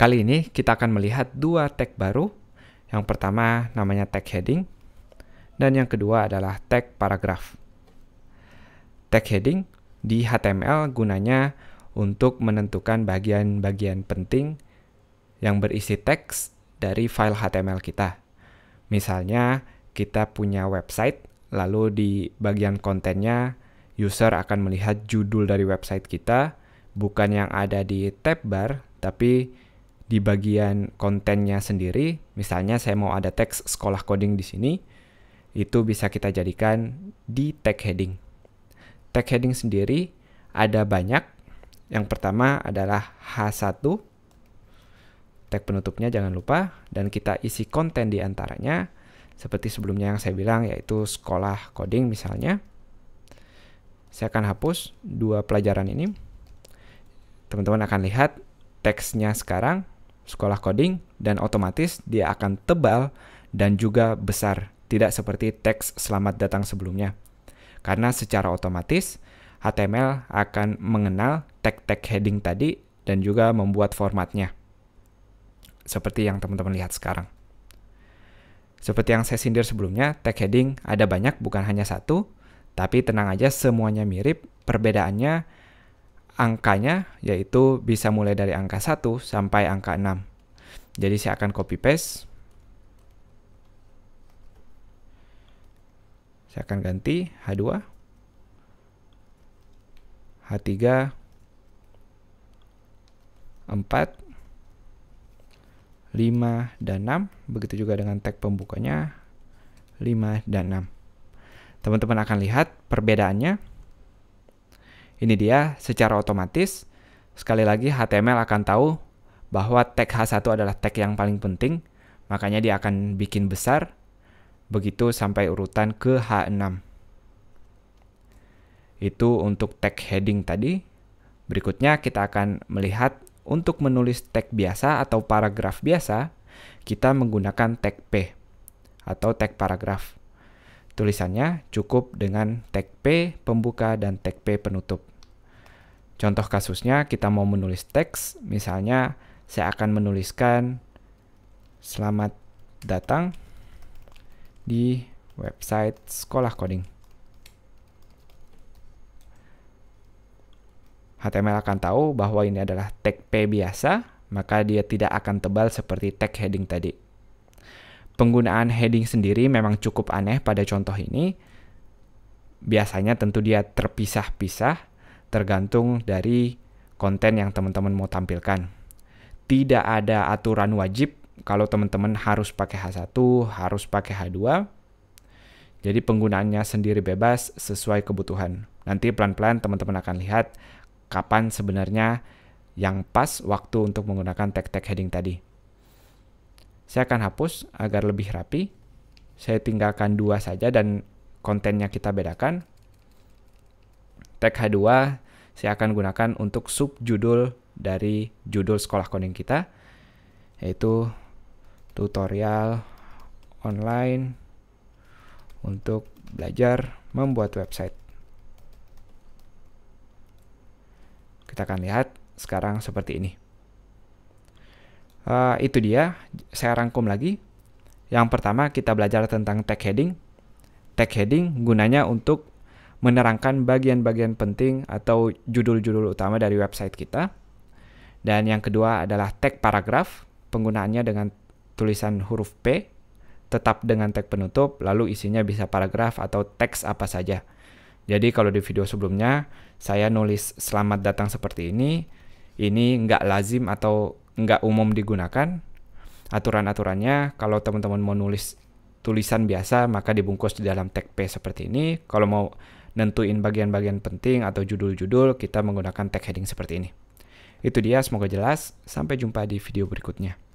Kali ini kita akan melihat dua tag baru. Yang pertama namanya tag heading dan yang kedua adalah tag paragraph. Tag heading di HTML gunanya untuk menentukan bagian-bagian penting yang berisi teks dari file HTML kita. Misalnya, kita punya website, lalu di bagian kontennya, user akan melihat judul dari website kita, bukan yang ada di tab bar, tapi di bagian kontennya sendiri, misalnya saya mau ada teks sekolah coding di sini, itu bisa kita jadikan di tag heading. Tag heading sendiri ada banyak. Yang pertama adalah H1, tag penutupnya jangan lupa, dan kita isi konten di antaranya, seperti sebelumnya yang saya bilang, yaitu sekolah coding misalnya. Saya akan hapus dua pelajaran ini. Teman-teman akan lihat teksnya sekarang sekolah coding dan otomatis dia akan tebal dan juga besar, tidak seperti teks selamat datang sebelumnya. Karena secara otomatis HTML akan mengenal tag-tag heading tadi dan juga membuat formatnya. Seperti yang teman-teman lihat sekarang. Seperti yang saya sindir sebelumnya, tag heading ada banyak, bukan hanya satu, tapi tenang aja semuanya mirip, perbedaannya angkanya yaitu bisa mulai dari angka 1 sampai angka 6. Jadi saya akan copy paste. Saya akan ganti H2, H3, 4, 5, dan 6. Begitu juga dengan tag pembukanya 5 dan 6. Teman-teman akan lihat perbedaannya ini dia, secara otomatis, sekali lagi HTML akan tahu bahwa tag H1 adalah tag yang paling penting, makanya dia akan bikin besar, begitu sampai urutan ke H6. Itu untuk tag heading tadi. Berikutnya kita akan melihat untuk menulis tag biasa atau paragraf biasa, kita menggunakan tag P atau tag paragraf. Tulisannya cukup dengan tag P pembuka dan tag P penutup. Contoh kasusnya kita mau menulis teks, misalnya saya akan menuliskan selamat datang di website sekolah coding. HTML akan tahu bahwa ini adalah tag P biasa, maka dia tidak akan tebal seperti tag heading tadi. Penggunaan heading sendiri memang cukup aneh pada contoh ini. Biasanya tentu dia terpisah-pisah tergantung dari konten yang teman-teman mau tampilkan. Tidak ada aturan wajib kalau teman-teman harus pakai H1, harus pakai H2. Jadi penggunaannya sendiri bebas sesuai kebutuhan. Nanti pelan-pelan teman-teman akan lihat kapan sebenarnya yang pas waktu untuk menggunakan tag-tag heading tadi. Saya akan hapus agar lebih rapi. Saya tinggalkan dua saja dan kontennya kita bedakan. Tag H2 saya akan gunakan untuk subjudul dari judul sekolah coding kita yaitu tutorial online untuk belajar membuat website. Kita akan lihat sekarang seperti ini. Eh, itu dia, saya rangkum lagi. Yang pertama kita belajar tentang tag heading. Tag heading gunanya untuk menerangkan bagian-bagian penting atau judul-judul utama dari website kita. Dan yang kedua adalah tag paragraf, penggunaannya dengan tulisan huruf P, tetap dengan tag penutup, lalu isinya bisa paragraf atau teks apa saja. Jadi kalau di video sebelumnya, saya nulis selamat datang seperti ini, ini nggak lazim atau nggak umum digunakan, aturan-aturannya kalau teman-teman mau nulis tulisan biasa maka dibungkus di dalam tag P seperti ini. Kalau mau nentuin bagian-bagian penting atau judul-judul kita menggunakan tag heading seperti ini. Itu dia, semoga jelas. Sampai jumpa di video berikutnya.